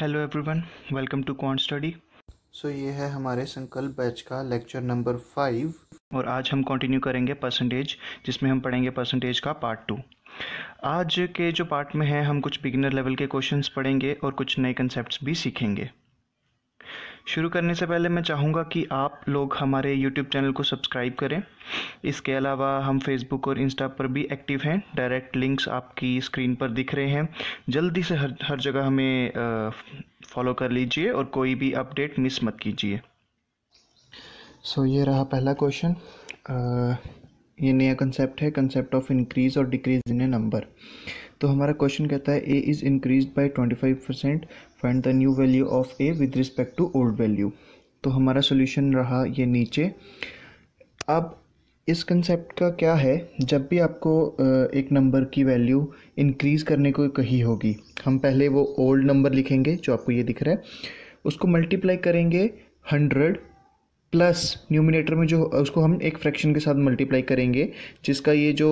hello everyone welcome to quant study so ये है हमारे संकल्प बैच का लेक्चर नंबर फाइव और आज हम कंटिन्यू करेंगे परसेंटेज जिसमें हम पढ़ेंगे परसेंटेज का पार्ट टू आज के जो पार्ट में है हम कुछ बिगिनर लेवल के क्वेश्चंस पढ़ेंगे और कुछ नए कंसेप्ट भी सीखेंगे शुरू करने से पहले मैं चाहूँगा कि आप लोग हमारे YouTube चैनल को सब्सक्राइब करें इसके अलावा हम Facebook और इंस्टा पर भी एक्टिव हैं डायरेक्ट लिंक्स आपकी स्क्रीन पर दिख रहे हैं जल्दी से हर हर जगह हमें फॉलो कर लीजिए और कोई भी अपडेट मिस मत कीजिए सो so, ये रहा पहला क्वेश्चन ये नया कंसेप्ट है कंसेप्ट ऑफ इंक्रीज़ और डिक्रीज इन ए नंबर तो हमारा क्वेश्चन कहता है A is increase by twenty five percent find the new value of A with respect to old value तो हमारा सोल्यूशन रहा ये नीचे अब इस कंसेप्ट का क्या है जब भी आपको एक नंबर की वैल्यू इंक्रीज़ करने को कही होगी हम पहले वो ओल्ड नंबर लिखेंगे जो आपको ये दिख रहा है उसको मल्टीप्लाई करेंगे हंड्रेड प्लस न्यूमिनेटर में जो उसको हम एक फ्रैक्शन के साथ मल्टीप्लाई करेंगे जिसका ये जो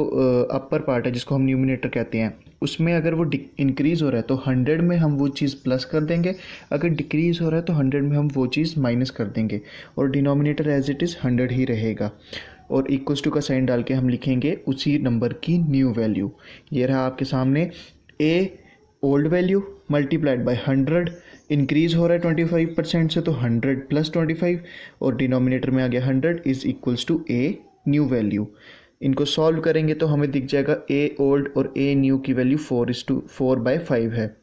अपर पार्ट है जिसको हम न्यूमिनेटर कहते हैं उसमें अगर वो इंक्रीज़ हो रहा है तो हंड्रेड में हम वो चीज़ प्लस कर देंगे अगर डिक्रीज़ हो रहा है तो हंड्रेड में हम वो चीज़ माइनस कर देंगे और denominator as it is hundred ही रहेगा और इक्वल टू का साइन डाल के हम लिखेंगे उसी नंबर की न्यू वैल्यू ये रहा आपके सामने A old value multiplied by hundred increase हो रहा है ट्वेंटी फाइव परसेंट से तो हंड्रेड प्लस ट्वेंटी फाइव और डिनोमिनेटर में आ गया hundred is equals to A new value इनको सॉल्व करेंगे तो हमें दिख जाएगा ए ओल्ड और ए न्यू की value four is to four by five है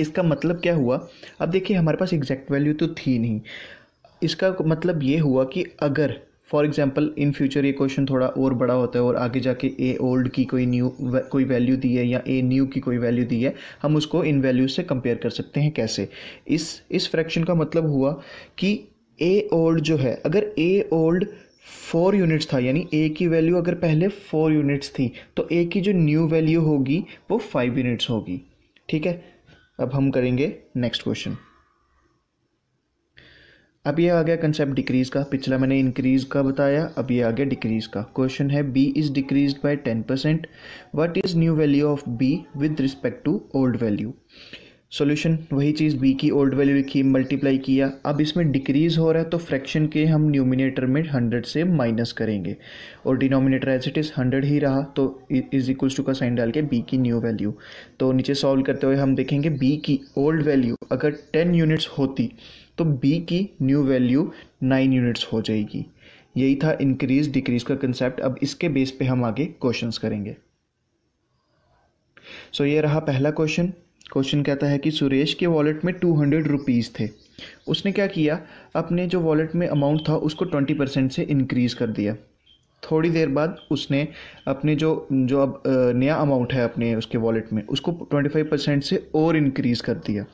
इसका मतलब क्या हुआ अब देखिए हमारे पास एग्जैक्ट वैल्यू तो थी नहीं इसका मतलब ये हुआ कि अगर फॉर एग्जाम्पल इन फ्यूचर ये क्वेश्चन थोड़ा और बड़ा होता है और आगे जाके ए ओल्ड की कोई न्यू कोई वैल्यू दी है या ए न्यू की कोई वैल्यू दी है हम उसको इन वैल्यू से कंपेयर कर सकते हैं कैसे इस इस फ्रैक्शन का मतलब हुआ कि ए ओल्ड जो है अगर ए ओल्ड फोर यूनिट्स था यानी ए की वैल्यू अगर पहले फोर यूनिट्स थी तो ए की जो न्यू वैल्यू होगी वो फाइव यूनिट्स होगी ठीक है अब हम करेंगे नेक्स्ट क्वेश्चन अब ये आ गया कंसेप्ट डिक्रीज का पिछला मैंने इंक्रीज का बताया अब ये आ गया डिक्रीज का क्वेश्चन है B is decrease by ten percent what is new value of B with respect to old value solution वही चीज़ बी की ओल्ड वैल्यू लिखी मल्टीप्लाई किया अब इसमें डिक्रीज हो रहा है तो फ्रैक्शन के हम न्यूमिनेटर में हंड्रेड से माइनस करेंगे और denominator as it is hundred ही रहा तो इज इक्वल्स टू का साइन डाल के बी की न्यू वैल्यू तो नीचे सॉल्व करते हुए हम देखेंगे बी की ओल्ड वैल्यू अगर टेन यूनिट्स होती तो बी की न्यू वैल्यू नाइन यूनिट्स हो जाएगी यही था इंक्रीज डिक्रीज का कंसेप्ट अब इसके बेस पे हम आगे क्वेश्चंस करेंगे सो so, ये रहा पहला क्वेश्चन क्वेश्चन कहता है कि सुरेश के वॉलेट में टू हंड्रेड रुपीज़ थे उसने क्या किया अपने जो वॉलेट में अमाउंट था उसको ट्वेंटी परसेंट से इंक्रीज़ कर दिया थोड़ी देर बाद उसने अपने जो जो अब नया अमाउंट है अपने उसके वॉलेट में उसको ट्वेंटी फाइव परसेंट से और इंक्रीज़ कर दिया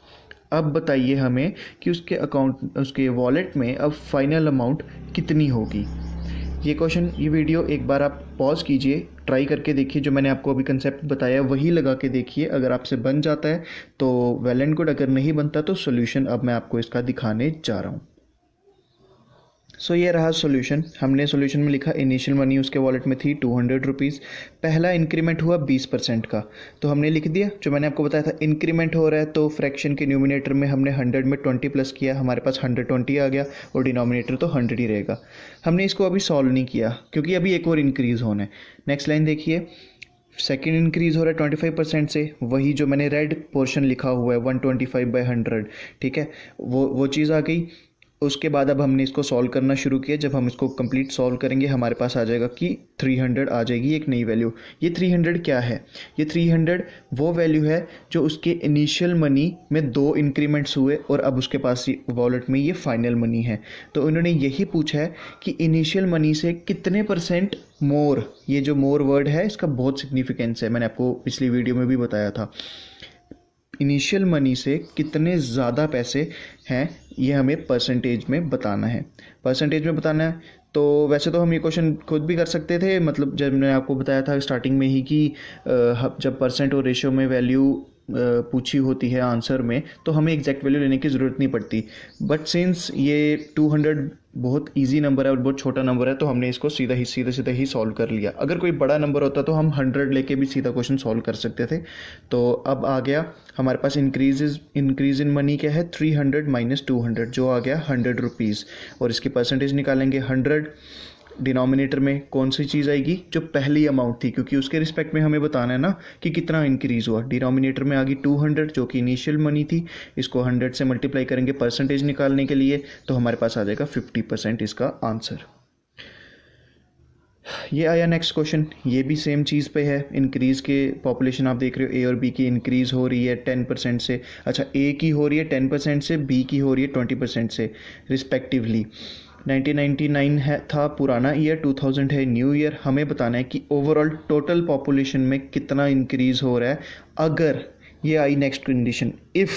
अब बताइए हमें कि उसके अकाउंट उसके वॉलेट में अब फाइनल अमाउंट कितनी होगी ये क्वेश्चन ये वीडियो एक बार आप पॉज कीजिए ट्राई करके देखिए जो मैंने आपको अभी कंसेप्ट बताया वही लगा के देखिए अगर आपसे बन जाता है तो वेल एंड गुड अगर नहीं बनता तो सोल्यूशन अब मैं आपको इसका दिखाने जा रहा हूँ सो so, ये रहा सॉल्यूशन हमने सॉल्यूशन में लिखा इनिशियल मनी उसके वॉलेट में थी टू हंड्रेड रुपीज़ पहला इंक्रीमेंट हुआ बीस परसेंट का तो हमने लिख दिया जो मैंने आपको बताया था इंक्रीमेंट हो रहा है तो फ्रैक्शन के न्यूमिनेटर में हमने हंड्रेड में ट्वेंटी प्लस किया हमारे पास हंड्रेड ट्वेंटी आ गया और डिनोमिनेटर तो हंड्रेड ही रहेगा हमने इसको अभी सॉल्व नहीं किया क्योंकि अभी एक और इंक्रीज़ होना है नेक्स्ट लाइन देखिए सेकेंड इंक्रीज़ हो रहा है ट्वेंटी फाइव परसेंट से वही जो मैंने रेड पोर्शन लिखा हुआ है one twenty five by hundred ठीक है वो वो चीज़ आ गई उसके बाद अब हमने इसको सॉल्व करना शुरू किया जब हम इसको कंप्लीट सॉल्व करेंगे हमारे पास आ जाएगा कि 300 आ जाएगी एक नई वैल्यू ये 300 क्या है ये 300 वो वैल्यू है जो उसके इनिशियल मनी में दो इंक्रीमेंट्स हुए और अब उसके पास वॉलेट में ये फाइनल मनी है तो उन्होंने यही पूछा है कि इनिशियल मनी से कितने परसेंट मोर ये जो मोर वर्ड है इसका बहुत सिग्निफिकेंस है मैंने आपको पिछली वीडियो में भी बताया था इनिशियल मनी से कितने ज़्यादा पैसे हैं ये हमें परसेंटेज में बताना है परसेंटेज में बताना है तो वैसे तो हम ये क्वेश्चन खुद भी कर सकते थे मतलब जब मैंने आपको बताया था स्टार्टिंग में ही कि जब परसेंट और रेशियो में वैल्यू पूछी होती है आंसर में तो हमें एग्जैक्ट वैल्यू लेने की ज़रूरत नहीं पड़ती बट सिंस ये 200 बहुत इजी नंबर है और बहुत छोटा नंबर है तो हमने इसको सीधा ही सीधे सीधे ही सॉल्व कर लिया अगर कोई बड़ा नंबर होता तो हम 100 लेके भी सीधा क्वेश्चन सॉल्व कर सकते थे तो अब आ गया हमारे पास इंक्रीज इंक्रीज इन मनी क्या है 300 हंड्रेड माइनस टू जो आ गया हंड्रेड रुपीज़ और इसकी परसेंटेज निकालेंगे हंड्रेड डिनोमिनेटर में कौन सी चीज़ आएगी जो पहली अमाउंट थी क्योंकि उसके रिस्पेक्ट में हमें बताना है ना कि कितना इंक्रीज़ हुआ डिनोमिनेटर में आ गई टू हंड्रेड जो कि इनिशियल मनी थी इसको हंड्रेड से मल्टीप्लाई करेंगे परसेंटेज निकालने के लिए तो हमारे पास आ जाएगा फिफ्टी परसेंट इसका आंसर ये आया नेक्स्ट क्वेश्चन ये भी सेम चीज़ पे है इंक्रीज़ के पॉपुलेशन आप देख रहे हो ए और बी की इंक्रीज़ हो रही है टेन परसेंट से अच्छा ए की हो रही है टेन परसेंट से बी की हो रही है ट्वेंटी परसेंट से रिस्पेक्टिवली 1999 है था पुराना ईयर 2000 है न्यू ईयर हमें बताना है कि ओवरऑल टोटल पॉपुलेशन में कितना इंक्रीज़ हो रहा है अगर ये आई नेक्स्ट कंडीशन इफ़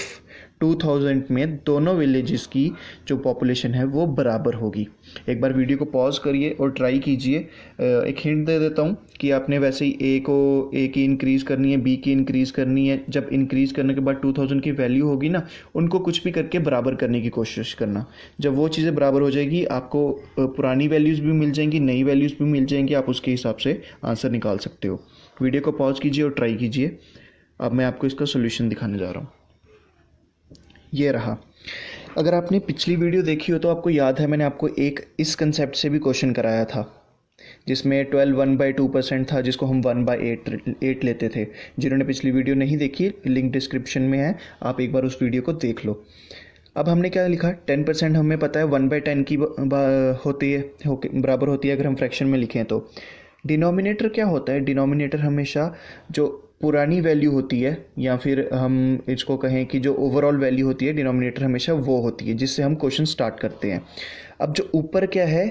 2000 में दोनों विलेजेस की जो पॉपुलेशन है वो बराबर होगी एक बार वीडियो को पॉज करिए और ट्राई कीजिए एक हिंट दे देता हूँ कि आपने वैसे ही ए को ए की इंक्रीज़ करनी है बी की इंक्रीज़ करनी है जब इंक्रीज़ करने के बाद 2000 की वैल्यू होगी ना उनको कुछ भी करके बराबर करने की कोशिश करना जब वो चीज़ें बराबर हो जाएगी आपको पुरानी वैल्यूज़ भी मिल जाएंगी नई वैल्यूज़ भी मिल जाएंगी आप उसके हिसाब से आंसर निकाल सकते हो वीडियो को पॉज कीजिए और ट्राई कीजिए अब मैं आपको इसका सोल्यूशन दिखाने जा रहा हूँ ये रहा अगर आपने पिछली वीडियो देखी हो तो आपको याद है मैंने आपको एक इस कंसेप्ट से भी क्वेश्चन कराया था जिसमें twelve one by two percent था जिसको हम वन बाई एट एट लेते थे जिन्होंने पिछली वीडियो नहीं देखी लिंक डिस्क्रिप्शन में है आप एक बार उस वीडियो को देख लो अब हमने क्या लिखा टेन परसेंट हमें पता है वन बाई टेन की होती है हो, बराबर होती है अगर हम फ्रैक्शन में लिखें तो डिनोमिनेटर क्या होता है डिनोमिनेटर हमेशा जो पुरानी वैल्यू होती है या फिर हम इसको कहें कि जो ओवरऑल वैल्यू होती है डिनोमिनेटर हमेशा वो होती है जिससे हम क्वेश्चन स्टार्ट करते हैं अब जो ऊपर क्या है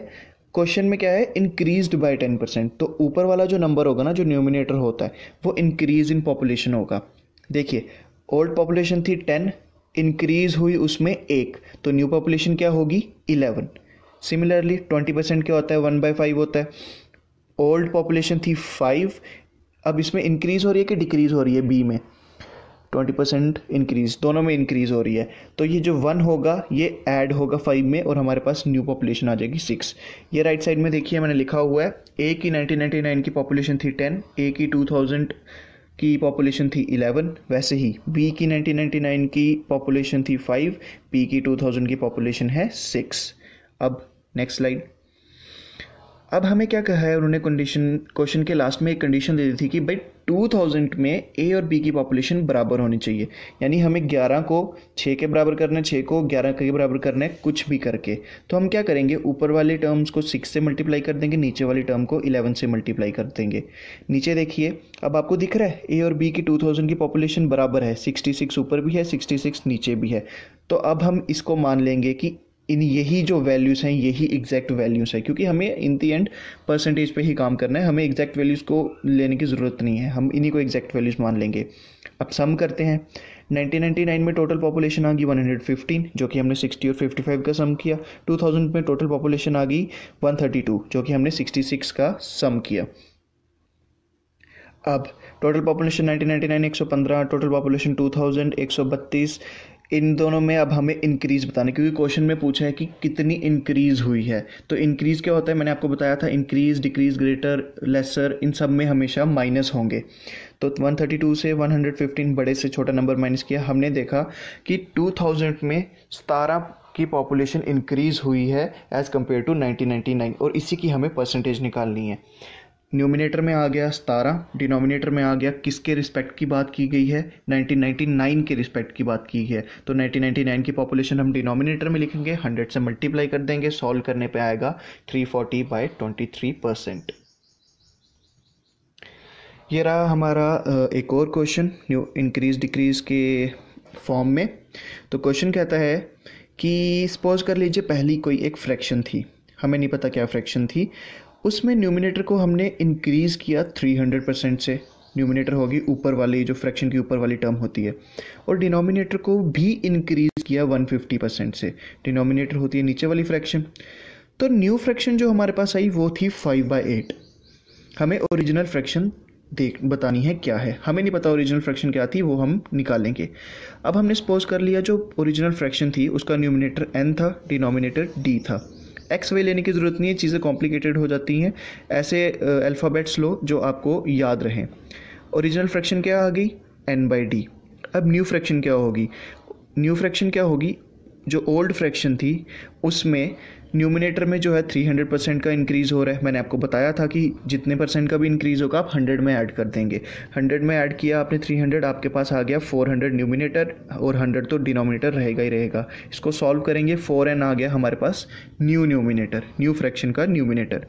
क्वेश्चन में क्या है इंक्रीज बाय टेन परसेंट तो ऊपर वाला जो नंबर होगा ना जो डिनोमिनेटर होता है वो इंक्रीज इन पॉपुलेशन होगा देखिए ओल्ड पॉपुलेशन थी टेन इंक्रीज हुई उसमें एक तो न्यू पॉपुलेशन क्या होगी इलेवन सिमिलरली ट्वेंटी परसेंट क्या होता है वन बाई फाइव होता है ओल्ड पॉपुलेशन थी फाइव अब इसमें इंक्रीज़ हो रही है कि डिक्रीज़ हो रही है बी में ट्वेंटी परसेंट इंक्रीज़ दोनों में इंक्रीज़ हो रही है तो ये जो वन होगा ये ऐड होगा फाइव में और हमारे पास न्यू पॉपुलेशन आ जाएगी सिक्स ये राइट साइड में देखिए मैंने लिखा हुआ है ए की नाइनटीन नाइन्टी नाइन की पॉपुलेशन थी टेन ए की टू थाउजेंड की पॉपुलेशन थी इलेवन वैसे ही बी की नाइनटीन नाइन्टी नाइन की पॉपुलेशन थी फाइव पी की टू थाउजेंड की पॉपुलेशन है सिक्स अब नेक्स्ट स्लाइड अब हमें क्या कहा है उन्होंने कंडीशन क्वेश्चन के लास्ट में एक कंडीशन दे दी थी कि भाई 2000 में ए और बी की पॉपुलेशन बराबर होनी चाहिए यानी हमें 11 को 6 के बराबर करना है 6 को 11 के बराबर करना है कुछ भी करके तो हम क्या करेंगे ऊपर वाले टर्म्स को 6 से मल्टीप्लाई कर देंगे नीचे वाले टर्म को 11 से मल्टीप्लाई कर देंगे नीचे देखिए अब आपको दिख रहा है ए और बी की 2000 की पॉपुलेशन बराबर है 66 ऊपर भी है 66 नीचे भी है तो अब हम इसको मान लेंगे कि इन यही जो वैल्यूज़ हैं यही एग्जैक्ट वैल्यूज़ हैं क्योंकि हमें इन दी एंड परसेंटेज पे ही काम करना है हमें एग्जैक्ट वैल्यूज़ को लेने की ज़रूरत नहीं है हम इन्हीं को एग्जैक्ट वैल्यूज़ मान लेंगे अब सम करते हैं 1999 में टोटल पॉपुलेशन आ गई 115 जो कि हमने 60 और 55 का सम किया 2000 में टोटल पॉपुलेशन आ गई 132 जो कि हमने 66 का सम किया अब टोटल पॉपुलेशन 1999 115 टोटल पॉपुलेशन 2000 132 इन दोनों में अब हमें इंक्रीज़ बताना क्योंकि क्वेश्चन में पूछा है कि कितनी इंक्रीज़ हुई है तो इंक्रीज़ क्या होता है मैंने आपको बताया था इंक्रीज़ डिक्रीज़ ग्रेटर लेसर इन सब में हमेशा माइनस होंगे तो 132 से 115 बड़े से छोटा नंबर माइनस किया हमने देखा कि 2000 में सतारह की पॉपुलेशन इंक्रीज़ हुई है एज़ कम्पेयर टू 1999 और इसी की हमें परसेंटेज निकालनी है न्यूमिनेटर में आ गया सतारह डिनोमिनेटर में आ गया किसके रिस्पेक्ट की बात की गई है 1999 के रिस्पेक्ट की बात की गई है तो 1999 की पॉपुलेशन हम डिनोमिनेटर में लिखेंगे 100 से मल्टीप्लाई कर देंगे सॉल्व करने पे आएगा 340 फोर्टी बाई ट्वेंटी परसेंट ये रहा हमारा एक और क्वेश्चन न्यू इंक्रीज डिक्रीज के फॉर्म में तो क्वेश्चन कहता है कि सपोज कर लीजिए पहली कोई एक फ्रैक्शन थी हमें नहीं पता क्या फ्रैक्शन थी उसमें न्यूमिनेटर को हमने इंक्रीज़ किया 300 परसेंट से न्यूमिनेटर होगी ऊपर वाली जो फ्रैक्शन की ऊपर वाली टर्म होती है और डिनोमिनेटर को भी इंक्रीज़ किया 150 परसेंट से डिनोमिनेटर होती है नीचे वाली फ्रैक्शन तो न्यू फ्रैक्शन जो हमारे पास आई वो थी फाइव बाई एट हमें ओरिजिनल फ्रैक्शन देख बतानी है क्या है हमें नहीं पता ओरिजिनल फ्रैक्शन क्या थी वो हम निकालेंगे अब हमने सपोज कर लिया जो ओरिजिनल फ्रैक्शन थी उसका न्यूमिनेटर एन था डिनोमिनेटर डी था एक्स वे लेने की ज़रूरत नहीं है चीज़ें कॉम्प्लिकेटेड हो जाती हैं ऐसे अल्फ़ाबेट्स लो जो आपको याद रहें ओरिजिनल फ्रैक्शन क्या आ गई एन बाई डी अब न्यू फ्रैक्शन क्या होगी न्यू फ्रैक्शन क्या होगी जो ओल्ड फ्रैक्शन थी उसमें न्यूमिनेटर में जो है थ्री हंड्रेड परसेंट का इंक्रीज़ हो रहा है मैंने आपको बताया था कि जितने परसेंट का भी इंक्रीज़ होगा आप हंड्रेड में ऐड कर देंगे हंड्रेड में ऐड किया आपने थ्री हंड्रेड आपके पास आ गया फोर हंड्रेड न्यूमिनेटर और हंड्रेड तो डिनोमिनेटर रहेगा ही रहेगा इसको सॉल्व करेंगे फोर एन आ गया हमारे पास न्यू न्यूमिनेटर न्यू फ्रैक्शन का न्यूमिनेटर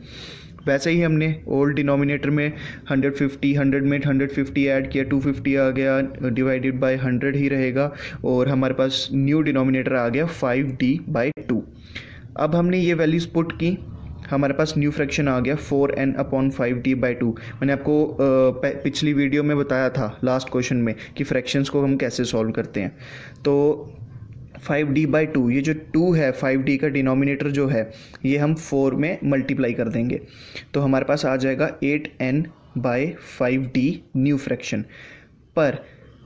वैसे ही हमने ओल्ड डिनोमिनेटर में 150 100 में 150 ऐड किया 250 आ गया डिवाइडेड बाय 100 ही रहेगा और हमारे पास न्यू डिनोमिनेटर आ गया 5d डी बाई टू अब हमने ये वैल्यूज़ पुट की हमारे पास न्यू फ्रैक्शन आ गया four N upon five D by two मैंने आपको पिछली वीडियो में बताया था लास्ट क्वेश्चन में कि फ्रैक्शंस को हम कैसे सॉल्व करते हैं तो फाइव डी बाई टू ये जो टू है फाइव डी का डिनोमिनेटर जो है ये हम फोर में मल्टीप्लाई कर देंगे तो हमारे पास आ जाएगा eight N by five D new fraction पर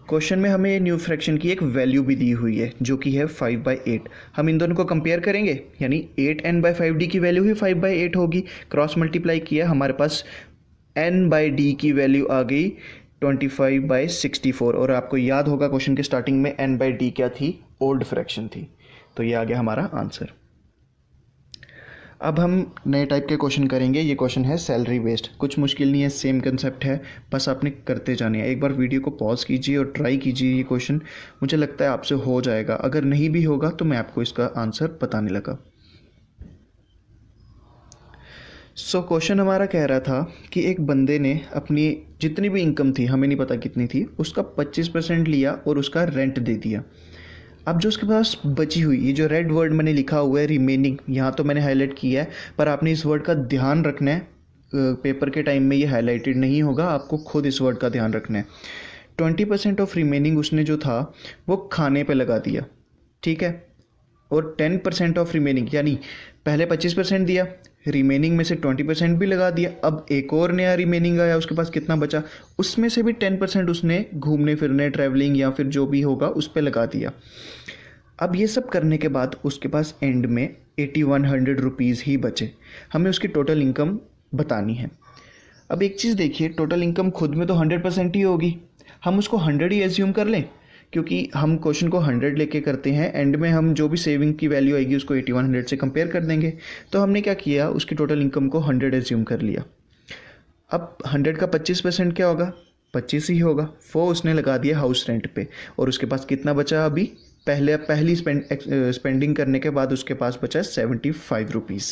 क्वेश्चन में हमें न्यू फ्रैक्शन की एक वैल्यू भी दी हुई है जो कि है फाइव बाई एट हम इन दोनों को कंपेयर करेंगे यानी eight N by five D की वैल्यू ही फाइव बाई एट होगी क्रॉस मल्टीप्लाई किया हमारे पास एन बाई डी की वैल्यू आ गई twenty five by sixty four और आपको याद होगा क्वेश्चन के स्टार्टिंग में एन बाई डी क्या थी ओल्ड फ्रैक्शन थी तो ये आ गया हमारा आंसर अब हम नए टाइप के क्वेश्चन करेंगे ये क्वेश्चन है सैलरी बेस्ड कुछ मुश्किल नहीं है सेम कंसेप्ट है बस आपने करते जाने हैं एक बार वीडियो को पॉज कीजिए और ट्राई कीजिए ये क्वेश्चन मुझे लगता है आपसे हो जाएगा अगर नहीं भी होगा तो मैं आपको इसका आंसर बताने लगा सो so, क्वेश्चन हमारा कह रहा था कि एक बंदे ने अपनी जितनी भी इनकम थी हमें नहीं पता कितनी थी उसका 25 परसेंट लिया और उसका रेंट दे दिया अब जो उसके पास बची हुई ये जो रेड वर्ड मैंने लिखा हुआ है रिमेनिंग यहाँ तो मैंने हाईलाइट किया है पर आपने इस वर्ड का ध्यान रखना है पेपर के टाइम में ये हाईलाइटेड नहीं होगा आपको खुद इस वर्ड का ध्यान रखना है ट्वेंटी परसेंट ऑफ रिमेनिंग उसने जो था वो खाने पे लगा दिया ठीक है और टेन परसेंट ऑफ रिमेनिंग यानी पहले पच्चीस परसेंट दिया रिमेनिंग में से ट्वेंटी परसेंट भी लगा दिया अब एक और नया रिमेनिंग आया उसके पास कितना बचा उसमें से भी टेन परसेंट उसने घूमने फिरने ट्रैवलिंग या फिर जो भी होगा उस पर लगा दिया अब ये सब करने के बाद उसके पास एंड में एटी वन हंड्रेड रुपीज़ ही बचे हमें उसकी टोटल इनकम बतानी है अब एक चीज़ देखिए टोटल इनकम खुद में तो हंड्रेड परसेंट ही होगी हम उसको हंड्रेड ही एज्यूम कर लें क्योंकि हम क्वेश्चन को हंड्रेड लेके करते हैं एंड में हम जो भी सेविंग की वैल्यू आएगी उसको एटी वन हंड्रेड से कंपेयर कर देंगे तो हमने क्या किया उसकी टोटल इनकम को हंड्रेड एज्यूम कर लिया अब हंड्रेड का पच्चीस परसेंट क्या होगा पच्चीस ही होगा वो उसने लगा दिया हाउस रेंट पे और उसके पास कितना बचा अभी पहले पहली स्पेंड, स्पेंडिंग करने के बाद उसके पास बचा सेवेंटी फाइव रुपीज़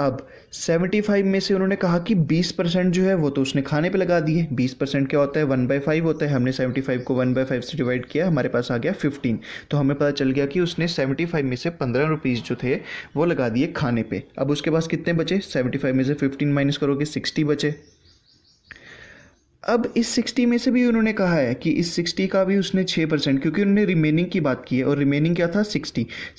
अब 75 में से उन्होंने कहा कि 20 परसेंट जो है वो तो उसने खाने पे लगा दिए 20 परसेंट क्या होता है वन बाई फाइव होता है हमने 75 को वन बाई फाइव से डिवाइड किया हमारे पास आ गया 15 तो हमें पता चल गया कि उसने 75 में से पंद्रह रुपीज़ जो थे वो लगा दिए खाने पे अब उसके पास कितने बचे 75 में से 15 माइनस करोगे 60 बचे अब इस 60 में से भी उन्होंने कहा है कि इस 60 का भी उसने 6 परसेंट क्योंकि उन्होंने रिमेनिंग की बात की है और रिमेनिंग क्या था 60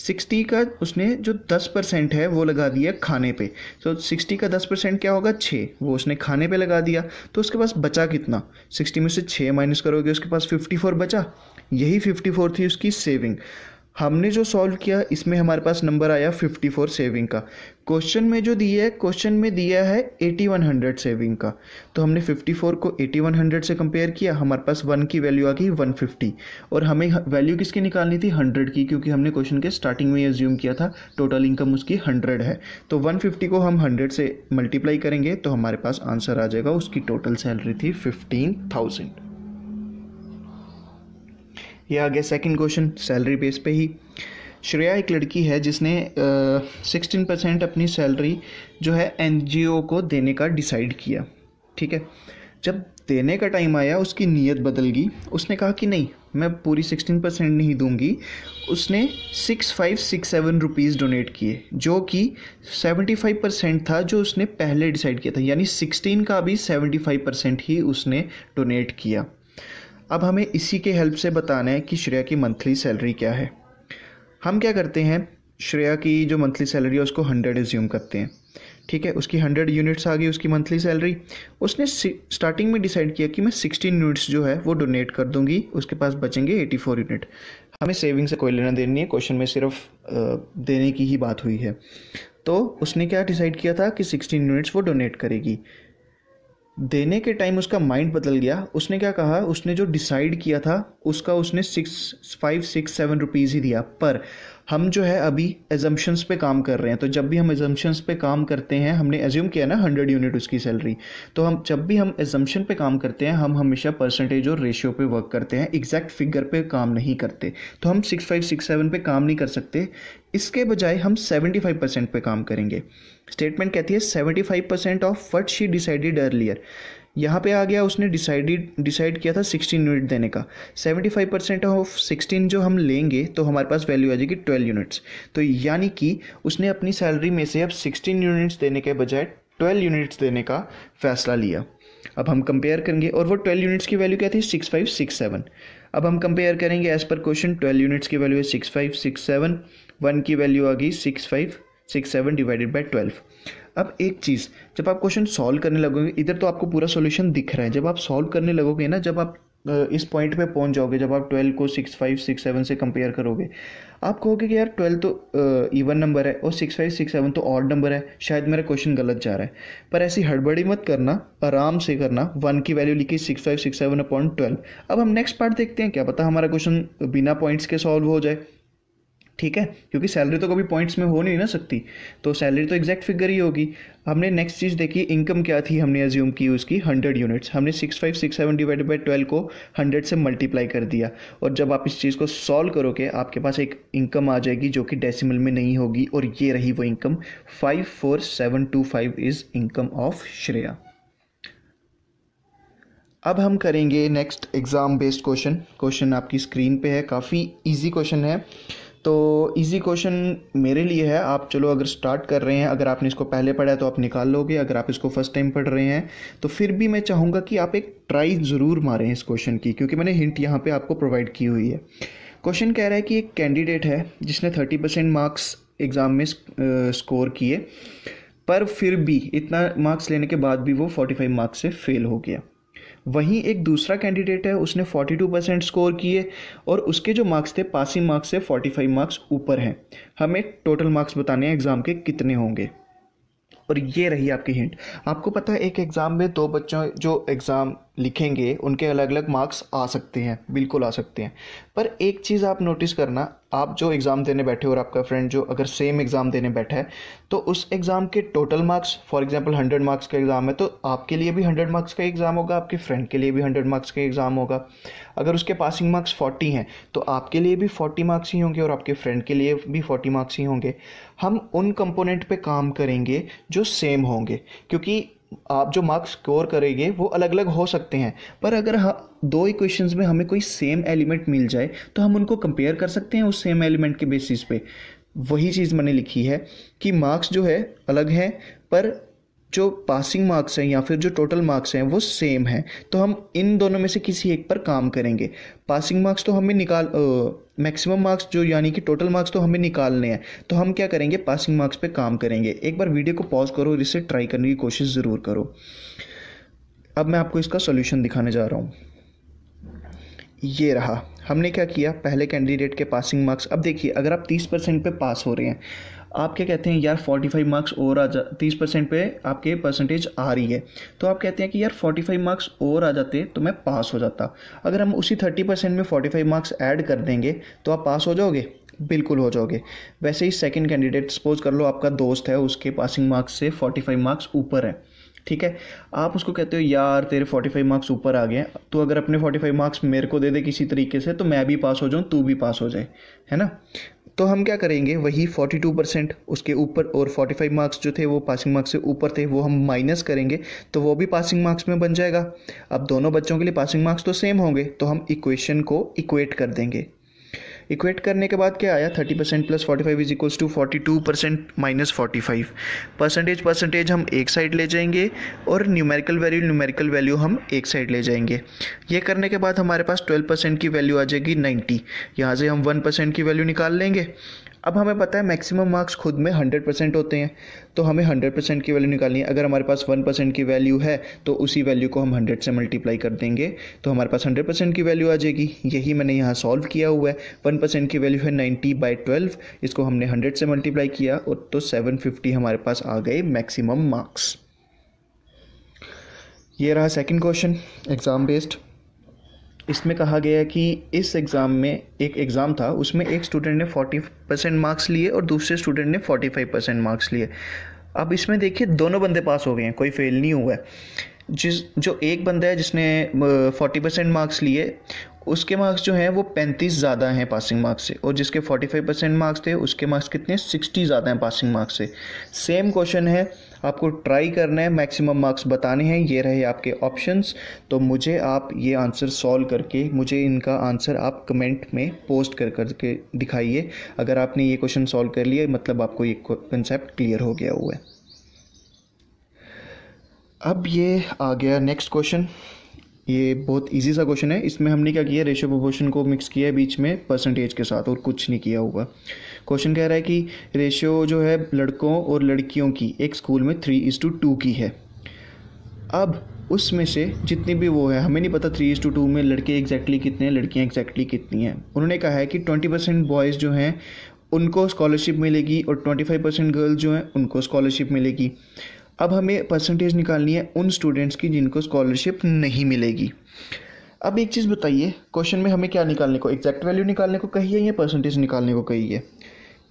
60 का उसने जो 10 परसेंट है वो लगा दिया खाने पे तो so, 60 का 10 परसेंट क्या होगा 6 वो उसने खाने पे लगा दिया तो उसके पास बचा कितना 60 में से 6 माइनस करोगे उसके पास फोर बचा यही फोर थी उसकी सेविंग हमने जो सॉल्व किया इसमें हमारे पास नंबर आया 54 सेविंग का क्वेश्चन में जो दिया है क्वेश्चन में दिया है 8100 सेविंग का तो हमने 54 को 8100 से कंपेयर किया हमारे पास वन की वैल्यू आ गई 150 और हमें वैल्यू किसकी निकालनी थी 100 की क्योंकि हमने क्वेश्चन के स्टार्टिंग में एज्यूम किया था टोटल इनकम उसकी 100 है तो 150 को हम 100 से मल्टीप्लाई करेंगे तो हमारे पास आंसर आ जाएगा उसकी टोटल सैलरी थी फिफ्टीन थाउजेंड ये आ गया सेकंड क्वेश्चन सैलरी बेस पे ही श्रेया एक लड़की है जिसने सिक्सटीन परसेंट अपनी सैलरी जो है एन को देने का डिसाइड किया ठीक है जब देने का टाइम आया उसकी नीयत बदल गई उसने कहा कि नहीं मैं पूरी सिक्सटीन परसेंट नहीं दूंगी उसने six five six seven rupees donate किए जो कि सेवेंटी फाइव परसेंट था जो उसने पहले डिसाइड किया था यानी सिक्सटीन का भी सेवेंटी फाइव परसेंट ही उसने डोनेट किया अब हमें इसी के हेल्प से बताना है कि श्रेया की मंथली सैलरी क्या है हम क्या करते हैं श्रेया की जो मंथली सैलरी है उसको हंड्रेड एज्यूम करते हैं ठीक है उसकी हंड्रेड यूनिट्स आ गई उसकी मंथली सैलरी उसने स्टार्टिंग में डिसाइड किया कि मैं सिक्सटीन यूनिट्स जो है वो डोनेट कर दूंगी उसके पास बचेंगे एटी फोर यूनिट हमें सेविंग से कोई लेना देनी है क्वेश्चन में सिर्फ देने की ही बात हुई है तो उसने क्या डिसाइड किया था कि सिक्सटीन यूनिट्स वो डोनेट करेगी देने के टाइम उसका माइंड बदल गया उसने क्या कहा उसने जो डिसाइड किया था उसका उसने six five six seven rupees ही दिया पर हम जो है अभी एजम्पन्स पे काम कर रहे हैं तो जब भी हम एजम्पन्स पे काम करते हैं हमने एज्यूम किया ना हंड्रेड यूनिट उसकी सैलरी तो हम जब भी हम एजम्पन पे काम करते हैं हम हमेशा परसेंटेज और रेशियो पे वर्क करते हैं एग्जैक्ट फिगर पे काम नहीं करते तो हम सिक्स फाइव सिक्स सेवन पे काम नहीं कर सकते इसके बजाय हम सेवेंटी फाइव परसेंट पे काम करेंगे स्टेटमेंट कहती है seventy five percent of what she decided earlier यहाँ पे आ गया उसने डिसाइडेड डिसाइड किया था सिक्सटीन यूनिट देने का seventy five percent of sixteen जो हम लेंगे तो हमारे पास वैल्यू आ जाएगी ट्वेल्व यूनिट्स तो यानी कि उसने अपनी सैलरी में से अब सिक्सटीन यूनिट्स देने के बजाय ट्वेल्व यूनिट्स देने का फैसला लिया अब हम कंपेयर करेंगे और वो ट्वेल्व यूनिट्स की वैल्यू क्या थी सिक्स फाइव सिक्स सेवन अब हम कंपेयर करेंगे एज पर क्वेश्चन ट्वेल्व यूनिट्स की वैल्यू है six five six seven one की वैल्यू आ गई six five six seven divided by twelve अब एक चीज़ जब आप क्वेश्चन सॉल्व करने लगोगे इधर तो आपको पूरा सोल्यूशन दिख रहा है जब आप सॉल्व करने लगोगे ना जब आप इस पॉइंट पे पहुंच जाओगे जब आप ट्वेल्व को सिक्स फाइव सिक्स सेवन से कंपेयर करोगे आप कहोगे कि यार ट्वेल्व तो इवन नंबर है और सिक्स फाइव सिक्स सेवन तो ऑड नंबर है शायद मेरा क्वेश्चन गलत जा रहा है पर ऐसी हड़बड़ी मत करना आराम से करना वन की वैल्यू लिखी six five six seven upon twelve अब हम नेक्स्ट पार्ट देखते हैं क्या पता हमारा क्वेश्चन बिना पॉइंट्स के सॉल्व हो जाए ठीक है क्योंकि सैलरी तो कभी पॉइंट्स में हो नहीं ना सकती तो सैलरी तो एग्जैक्ट फिगर ही होगी हमने नेक्स्ट चीज़ देखी इनकम क्या थी हमने एज्यूम की उसकी हंड्रेड यूनिट्स हमने six five six seven divided by twelve को हंड्रेड से मल्टीप्लाई कर दिया और जब आप इस चीज़ को सॉल्व करोगे आपके पास एक इनकम आ जाएगी जो कि डेसिमल में नहीं होगी और ये रही वो income five four seven two five is income of Shreya अब हम करेंगे next exam based question question आपकी स्क्रीन पे है काफ़ी इजी क्वेश्चन है तो इजी क्वेश्चन मेरे लिए है आप चलो अगर स्टार्ट कर रहे हैं अगर आपने इसको पहले पढ़ा है तो आप निकाल लोगे अगर आप इसको फर्स्ट टाइम पढ़ रहे हैं तो फिर भी मैं चाहूँगा कि आप एक ट्राई ज़रूर मारें इस क्वेश्चन की क्योंकि मैंने हिंट यहाँ पे आपको प्रोवाइड की हुई है क्वेश्चन कह रहा है कि एक कैंडिडेट है जिसने थर्टी परसेंट मार्क्स एग्ज़ाम में स्कोर किए पर फिर भी इतना मार्क्स लेने के बाद भी वो फोर्टी फाइव मार्क्स से फेल हो गया वहीं एक दूसरा कैंडिडेट है उसने 42 परसेंट स्कोर किए और उसके जो मार्क्स थे पासिंग मार्क्स से 45 मार्क्स ऊपर हैं हमें टोटल मार्क्स बताने हैं एग्ज़ाम के कितने होंगे और ये रही आपकी हिंट आपको पता है एक एग्ज़ाम में दो बच्चों जो एग्ज़ाम लिखेंगे उनके अलग अलग मार्क्स आ सकते हैं बिल्कुल आ सकते हैं पर एक चीज़ आप नोटिस करना आप जो एग्ज़ाम देने बैठे हो और आपका फ्रेंड जो अगर सेम एग्ज़ाम देने बैठा है तो उस एग्ज़ाम के total marks for example hundred marks का एग्ज़ाम है तो आपके लिए भी हंड्रेड मार्क्स का एग्ज़ाम होगा आपके फ्रेंड के लिए भी हंड्रेड मार्क्स का एग्ज़ाम होगा अगर उसके पासिंग मार्क्स फोर्टी हैं तो आपके लिए भी फोर्टी मार्क्स ही होंगे और आपके फ्रेंड के लिए भी फोर्टी मार्क्स ही होंगे हम उन कंपोनेंट पे काम करेंगे जो सेम होंगे क्योंकि आप जो मार्क्स स्कोर करेंगे वो अलग अलग हो सकते हैं पर अगर हाँ, दो ही में हमें कोई सेम एलिमेंट मिल जाए तो हम उनको कंपेयर कर सकते हैं उस सेम एलिमेंट के बेसिस पे वही चीज़ मैंने लिखी है कि मार्क्स जो है अलग हैं पर जो पासिंग मार्क्स हैं या फिर जो टोटल मार्क्स हैं वो सेम हैं तो हम इन दोनों में से किसी एक पर काम करेंगे पासिंग मार्क्स तो हमें निकाल मैक्सिमम मार्क्स जो यानी कि टोटल मार्क्स तो हमें निकालने हैं तो हम क्या करेंगे पासिंग मार्क्स पे काम करेंगे एक बार वीडियो को पॉज करो और इसे ट्राई करने की कोशिश ज़रूर करो अब मैं आपको इसका सोल्यूशन दिखाने जा रहा हूँ ये रहा हमने क्या किया पहले कैंडिडेट के पासिंग मार्क्स अब देखिए अगर आप तीस परसेंट पे पास हो रहे हैं आप क्या कहते हैं यार 45 मार्क्स और आ जा तीस परसेंट पे आपके परसेंटेज आ रही है तो आप कहते हैं कि यार 45 मार्क्स और आ जाते तो मैं पास हो जाता अगर हम उसी 30 परसेंट में 45 मार्क्स ऐड कर देंगे तो आप पास हो जाओगे बिल्कुल हो जाओगे वैसे ही सेकंड कैंडिडेट सपोज कर लो आपका दोस्त है उसके पासिंग मार्क्स से 45 मार्क्स ऊपर है ठीक है आप उसको कहते हो यार तेरे 45 मार्क्स ऊपर आ गए तो अगर अपने 45 मार्क्स मेरे को दे दे किसी तरीके से तो मैं भी पास हो जाऊँ तू भी पास हो जाए है ना तो हम क्या करेंगे वही 42 परसेंट उसके ऊपर और 45 मार्क्स जो थे वो पासिंग मार्क्स से ऊपर थे वो हम माइनस करेंगे तो वो भी पासिंग मार्क्स में बन जाएगा अब दोनों बच्चों के लिए पासिंग मार्क्स तो सेम होंगे तो हम इक्वेशन को इक्वेट कर देंगे इक्वेट करने के बाद क्या आया thirty percent plus forty five is equals to forty two percent minus forty five percentage percentage हम एक साइड ले जाएंगे और न्यूमेरिकल वैल्यू न्यूमेरिकल वैल्यू हम एक साइड ले जाएंगे ये करने के बाद हमारे पास ट्वेल्व परसेंट की वैल्यू आ जाएगी नाइन्टी यहाँ से हम वन परसेंट की वैल्यू निकाल लेंगे अब हमें पता है मैक्सिमम मार्क्स खुद में हंड्रेड परसेंट होते हैं तो हमें हंड्रेड परसेंट की वैल्यू निकालनी है अगर हमारे पास वन परसेंट की वैल्यू है तो उसी वैल्यू को हम हंड्रेड से मल्टीप्लाई कर देंगे तो हमारे पास हंड्रेड परसेंट की वैल्यू आ जाएगी यही मैंने यहाँ सॉल्व किया हुआ है वन परसेंट की वैल्यू है नाइन्टी बाई ट्वेल्व इसको हमने हंड्रेड से मल्टीप्लाई किया और तो सेवन फिफ्टी हमारे पास आ गए मैक्सिमम मार्क्स ये रहा सेकेंड क्वेश्चन एग्ज़ाम बेस्ड इसमें कहा गया कि इस एग्ज़ाम में एक एग्ज़ाम था उसमें एक स्टूडेंट ने 40 परसेंट मार्क्स लिए और दूसरे स्टूडेंट ने 45 परसेंट मार्क्स लिए अब इसमें देखिए दोनों बंदे पास हो गए हैं कोई फेल नहीं हुआ है जिस जो एक बंदा है जिसने 40 परसेंट मार्क्स लिए उसके मार्क्स जो हैं वो 35 ज़्यादा हैं पासिंग मार्क्स से और जिसके 45 परसेंट मार्क्स थे उसके मार्क्स कितने 60 ज़्यादा हैं पासिंग मार्क्स से सेम क्वेश्चन है आपको ट्राई करना है मैक्सिमम मार्क्स बताने हैं ये रहे आपके ऑप्शंस तो मुझे आप ये आंसर सॉल्व करके मुझे इनका आंसर आप कमेंट में पोस्ट कर करके दिखाइए अगर आपने ये क्वेश्चन सॉल्व कर लिया मतलब आपको ये कंसेप्ट क्लियर हो गया हुआ है अब ये आ गया नेक्स्ट क्वेश्चन ये बहुत इजी सा क्वेश्चन है इसमें हमने क्या किया रेशो प्रोपोर्शन को मिक्स किया है बीच में परसेंटेज के साथ और कुछ नहीं किया हुआ क्वेश्चन कह रहा है कि रेशियो जो है लड़कों और लड़कियों की एक स्कूल में थ्री इज़ टू टू की है अब उसमें से जितनी भी वो है हमें नहीं पता थ्री इज टू टू में लड़के एग्जैक्टली कितने हैं लड़कियाँ एग्जैक्टली कितनी हैं उन्होंने कहा है कि ट्वेंटी परसेंट बॉयज़ जो हैं उनको स्कॉलरशिप मिलेगी और ट्वेंटी फाइव परसेंट गर्ल्स जो हैं उनको स्कॉलरशिप मिलेगी अब हमें परसेंटेज निकालनी है उन स्टूडेंट्स की जिनको स्कॉलरशिप नहीं मिलेगी अब एक चीज़ बताइए क्वेश्चन में हमें क्या निकालने को एग्जैक्ट वैल्यू निकालने को कही है या परसेंटेज निकालने को कही है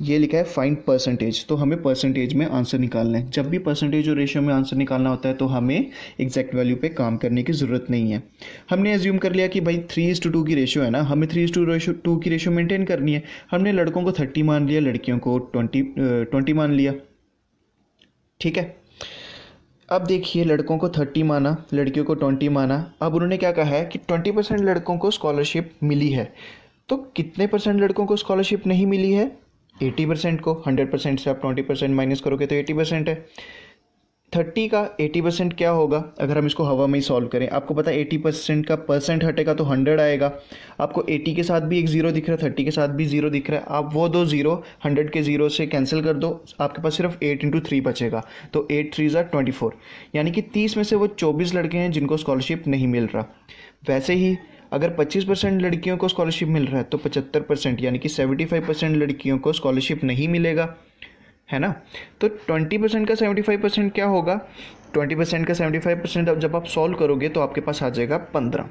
ये लिखा है फाइंड परसेंटेज तो हमें परसेंटेज में आंसर निकालना है जब भी परसेंटेज और रेशियो में आंसर निकालना होता है तो हमें एग्जैक्ट वैल्यू पे काम करने की ज़रूरत नहीं है हमने एज्यूम कर लिया कि भाई थ्री इज टू टू की रेशियो है ना हमें three is to ratio two की रेशियो मेंटेन करनी है हमने लड़कों को थर्टी मान लिया लड़कियों को ट्वेंटी ट्वेंटी मान लिया ठीक है अब देखिए लड़कों को थर्टी माना लड़कियों को ट्वेंटी माना अब उन्होंने क्या कहा है कि ट्वेंटी परसेंट लड़कों को स्कॉलरशिप मिली है तो कितने परसेंट लड़कों को स्कॉलरशिप नहीं मिली है एटी परसेंट को हंड्रेड परसेंट से आप ट्वेंटी परसेंट माइनस करोगे तो एटी परसेंट है थर्टी का एटी परसेंट क्या होगा अगर हम इसको हवा में ही सॉल्व करें आपको पता है एटी परसेंट का परसेंट हटेगा तो हंड्रेड आएगा आपको एटी के साथ भी एक ज़ीरो दिख रहा है थर्टी के साथ भी ज़ीरो दिख रहा है आप वो दो ज़ीरो हंड्रेड के ज़ीरो से कैंसिल कर दो आपके पास सिर्फ एट इंटू थ्री बचेगा तो एट थ्री ज़ार ट्वेंटी फोर यानी कि तीस में से वो चौबीस लड़के हैं जिनको स्कॉलरशिप नहीं मिल रहा वैसे ही अगर 25 परसेंट लड़कियों को स्कॉलरशिप मिल रहा है तो 75 परसेंट यानी कि 75 परसेंट लड़कियों को स्कॉलरशिप नहीं मिलेगा है ना तो 20 परसेंट का 75 परसेंट क्या होगा 20 परसेंट का 75 परसेंट अब जब आप सॉल्व करोगे तो आपके पास आ जाएगा पंद्रह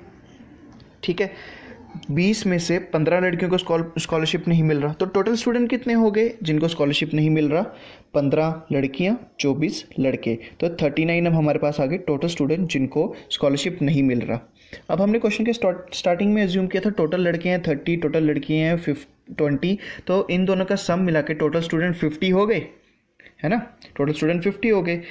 ठीक है बीस में से पंद्रह लड़कियों को स्कॉलरशिप नहीं मिल रहा तो टोटल स्टूडेंट कितने हो गए जिनको स्कॉलरशिप नहीं मिल रहा पंद्रह लड़कियां चौबीस लड़के तो थर्टी नाइन अब हमारे पास आ गए टोटल स्टूडेंट जिनको स्कॉलरशिप नहीं मिल रहा अब हमने क्वेश्चन के स्टार्टिंग में एज्यूम किया था टोटल लड़के हैं थर्टी टोटल लड़की हैं फिफ ट्वेंटी तो इन दोनों का सम मिला के टोटल स्टूडेंट फिफ्टी हो गए है ना टोटल स्टूडेंट फिफ्टी हो गए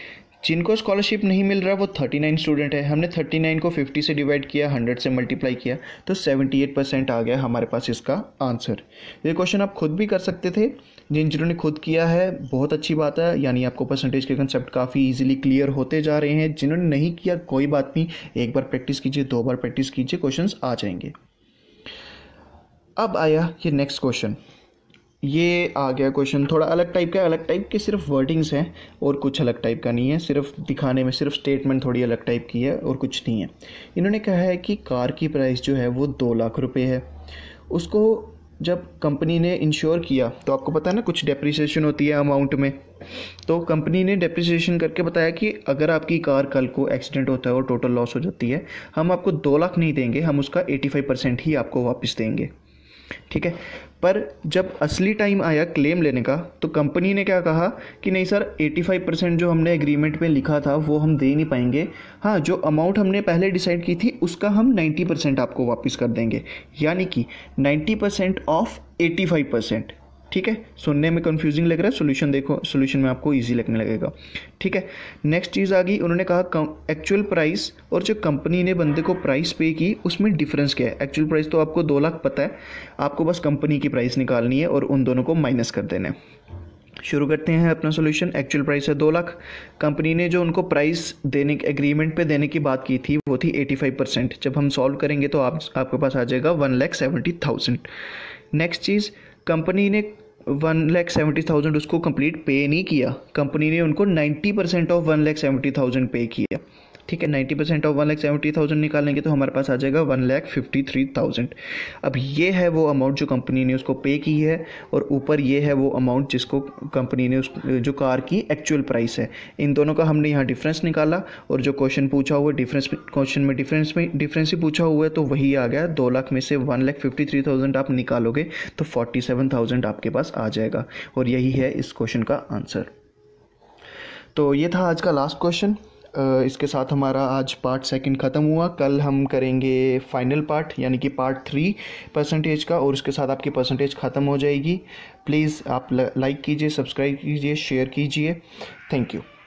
जिनको स्कॉलरशिप नहीं मिल रहा वो थर्टी नाइन स्टूडेंट है हमने थर्टी नाइन को फिफ्टी से डिवाइड किया हंड्रेड से मल्टीप्लाई किया तो सेवेंटी एट परसेंट आ गया हमारे पास इसका आंसर ये क्वेश्चन आप खुद भी कर सकते थे जिन जिन्होंने खुद किया है बहुत अच्छी बात है यानी आपको परसेंटेज के कंसेप्ट काफ़ी ईजिली क्लियर होते जा रहे हैं जिन्होंने नहीं किया कोई बात नहीं एक बार प्रैक्टिस कीजिए दो बार प्रैक्टिस कीजिए क्वेश्चन आ जाएंगे अब आया ये नेक्स्ट क्वेश्चन ये आ गया क्वेश्चन थोड़ा अलग टाइप का अलग टाइप के सिर्फ वर्डिंग्स हैं और कुछ अलग टाइप का नहीं है सिर्फ दिखाने में सिर्फ स्टेटमेंट थोड़ी अलग टाइप की है और कुछ नहीं है इन्होंने कहा है कि कार की प्राइस जो है वो दो लाख रुपये है उसको जब कंपनी ने इंश्योर किया तो आपको पता है ना कुछ डेप्रिसिएशन होती है अमाउंट में तो कंपनी ने डेप्रिसिएशन करके बताया कि अगर आपकी कार कल को एक्सीडेंट होता है और टोटल लॉस हो जाती है हम आपको दो लाख नहीं देंगे हम उसका एटी फाइव परसेंट ही आपको वापस देंगे ठीक है पर जब असली टाइम आया क्लेम लेने का तो कंपनी ने क्या कहा कि नहीं सर 85 परसेंट जो हमने एग्रीमेंट में लिखा था वो हम दे नहीं पाएंगे हाँ जो अमाउंट हमने पहले डिसाइड की थी उसका हम 90 परसेंट आपको वापस कर देंगे यानी कि 90 परसेंट ऑफ 85 परसेंट ठीक है सुनने में कन्फ्यूजिंग लग रहा है सोल्यूशन देखो सोल्यूशन में आपको ईजी लगने लगेगा ठीक है नेक्स्ट चीज़ आ गई उन्होंने कहा एक्चुअल प्राइस और जो कंपनी ने बंदे को प्राइस पे की उसमें डिफरेंस क्या है एक्चुअल प्राइस तो आपको दो लाख पता है आपको बस कंपनी की प्राइस निकालनी है और उन दोनों को माइनस कर देना है शुरू करते हैं अपना सोल्यूशन एक्चुअल प्राइस है दो लाख कंपनी ने जो उनको प्राइस देने एग्रीमेंट पे देने की बात की थी वो थी एटी फाइव परसेंट जब हम सॉल्व करेंगे तो आप आपके पास आ जाएगा one lakh seventy thousand next चीज़ कंपनी ने वन लैख सेवेंटी थाउजेंड उसको कंप्लीट पे नहीं किया कंपनी ने उनको ninety percent of one lakh seventy thousand पे किया ठीक है ninety percent of one lakh seventy thousand निकालेंगे तो हमारे पास आ जाएगा one lakh fifty three thousand अब ये है वो अमाउंट जो कंपनी ने उसको पे की है और ऊपर ये है वो अमाउंट जिसको कंपनी ने उस जो कार की एक्चुअल प्राइस है इन दोनों का हमने यहाँ डिफरेंस निकाला और जो क्वेश्चन पूछा हुआ डिफरेंस क्वेश्चन में डिफरेंस में डिफरेंस ही पूछा हुआ है तो वही आ गया दो लाख में से one lakh fifty three thousand आप निकालोगे तो फोर्टी सेवन थाउजेंड आपके पास आ जाएगा और यही है इस क्वेश्चन का आंसर तो ये था आज का लास्ट क्वेश्चन इसके साथ हमारा आज पार्ट सेकंड ख़त्म हुआ कल हम करेंगे फाइनल पार्ट यानी कि पार्ट थ्री परसेंटेज का और इसके साथ आपकी परसेंटेज ख़त्म हो जाएगी प्लीज़ आप लाइक कीजिए सब्सक्राइब कीजिए शेयर कीजिए थैंक यू